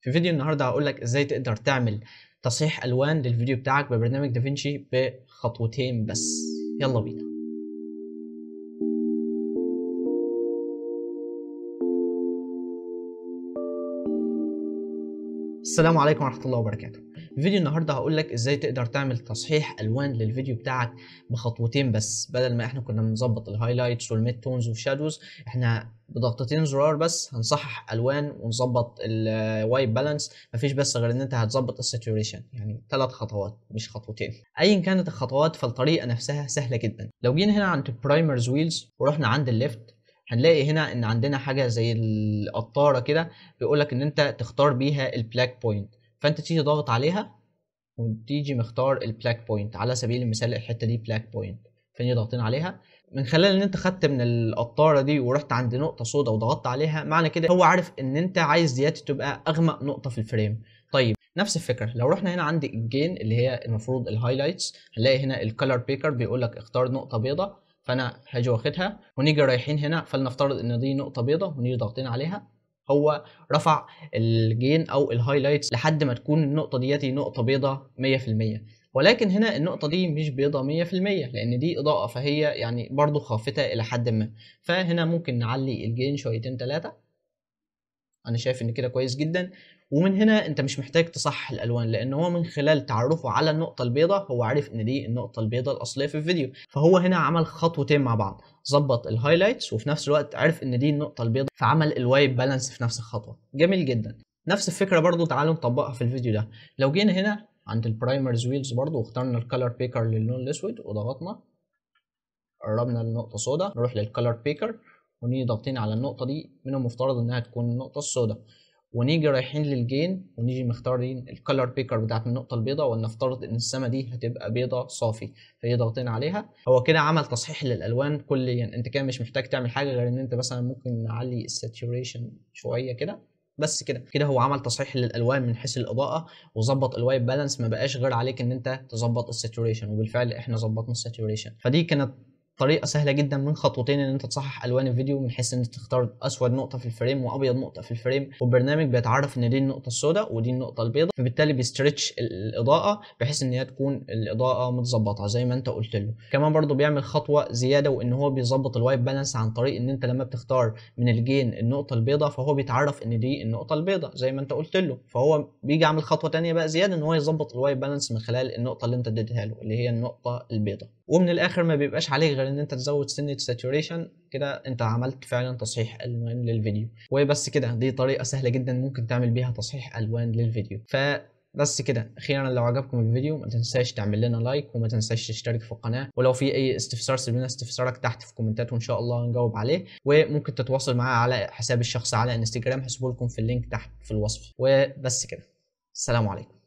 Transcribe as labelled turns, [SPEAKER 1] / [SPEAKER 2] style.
[SPEAKER 1] في فيديو النهارده هقول لك ازاي تقدر تعمل تصحيح الوان للفيديو بتاعك ببرنامج دافنشي بخطوتين بس يلا بينا السلام عليكم ورحمه الله وبركاته فيديو النهارده هقول لك ازاي تقدر تعمل تصحيح الوان للفيديو بتاعك بخطوتين بس بدل ما احنا كنا بنظبط الهايلايتس والميد تونز والشادوز احنا بضغطتين زرار بس هنصحح الوان ونظبط الوايت بالانس مفيش بس غير ان انت هتظبط الساتوريشن يعني ثلاث خطوات مش خطوتين ايا كانت الخطوات فالطريقه نفسها سهله جدا لو جينا هنا عند برايمرز ويلز ورحنا عند الليفت هنلاقي هنا ان عندنا حاجه زي القطاره كده بيقول لك ان انت تختار بيها البلاك بوينت فانت تيجي ضاغط عليها وتيجي مختار البلاك بوينت على سبيل المثال الحته دي بلاك بوينت فين ضغطين عليها من خلال ان انت خدت من القطاره دي ورحت عند نقطه سوداء وضغطت عليها معنى كده هو عارف ان انت عايز دياتي تبقى اغمق نقطه في الفريم طيب نفس الفكره لو رحنا هنا عند الجين اللي هي المفروض الهايلايتس هنلاقي هنا الكالر بيكر بيقول لك اختار نقطه بيضاء فانا هاجي واخدها ونيجي رايحين هنا فلنفترض ان دي نقطه بيضاء ونيجي ضاغطين عليها هو رفع الجين او الهايلايتس لحد ما تكون النقطه دياتي نقطه بيضاء 100% ولكن هنا النقطة دي مش بيضة 100% لأن دي إضاءة فهي يعني برضو خافتة إلى حد ما فهنا ممكن نعلي الجين شويتين تلاتة أنا شايف إن كده كويس جدا ومن هنا أنت مش محتاج تصحح الألوان لأن هو من خلال تعرفه على النقطة البيضاء هو عارف إن دي النقطة البيضاء الأصلية في الفيديو فهو هنا عمل خطوتين مع بعض ظبط الهايلايتس وفي نفس الوقت عرف إن دي النقطة البيضاء فعمل الوايب بالانس في نفس الخطوة جميل جدا نفس الفكره برضو تعالوا نطبقها في الفيديو ده لو جينا هنا عند البرايمرز ويلز برضو واخترنا الكالر بيكر للون الاسود وضغطنا قربنا للنقطة سودا نروح للكالر بيكر ونيجي ضاغطين على النقطة دي من المفترض انها تكون النقطة السودا ونيجي رايحين للجين ونيجي مختارين الكالر بيكر بتاعت النقطة البيضاء ولنفترض ان السما دي هتبقى بيضاء صافي فهي ضاغطين عليها هو كده عمل تصحيح للالوان كليا يعني انت كده مش محتاج تعمل حاجة غير ان انت مثلا ممكن نعلي الساتوريشن شوية كده بس كده كده هو عمل تصحيح للالوان من حيث الاضاءه وظبط الوايت بالانس ما بقاش غير عليك ان انت تظبط الساتوريشن وبالفعل احنا ظبطنا الساتوريشن فدي كانت طريقه سهله جدا من خطوتين ان انت تصحح الوان الفيديو من حيث ان انت تختار اسود نقطه في الفريم وابيض نقطه في الفريم والبرنامج بيتعرف ان دي النقطه السوداء ودي النقطه البيضاء فبالتالي بيسترتش الاضاءه بحيث ان هي تكون الاضاءه متظبطه زي ما انت قلت له كمان برضو بيعمل خطوه زياده وان هو بيظبط الوايت بالانس عن طريق ان انت لما بتختار من الجين النقطه البيضاء فهو بيتعرف ان دي النقطه البيضاء زي ما انت قلت له فهو بيجي عامل خطوه ثانيه بقى زياده ان هو يظبط الوايت بالانس من خلال النقطه اللي انت اديتها له اللي هي النقطه البيضاء ومن الاخر ما بيبقاش عليك غير ان انت تزود سنه ساتوريشن كده انت عملت فعلا تصحيح الوان للفيديو وبس كده دي طريقه سهله جدا ممكن تعمل بيها تصحيح الوان للفيديو ف بس كده اخيرا لو عجبكم الفيديو ما تنساش تعمل لنا لايك وما تنساش تشترك في القناه ولو في اي استفسار سيب لنا استفسارك تحت في الكومنتات وان شاء الله نجاوب عليه وممكن تتواصل معايا على حساب الشخص على انستجرام هسيبه لكم في اللينك تحت في الوصف وبس كده السلام عليكم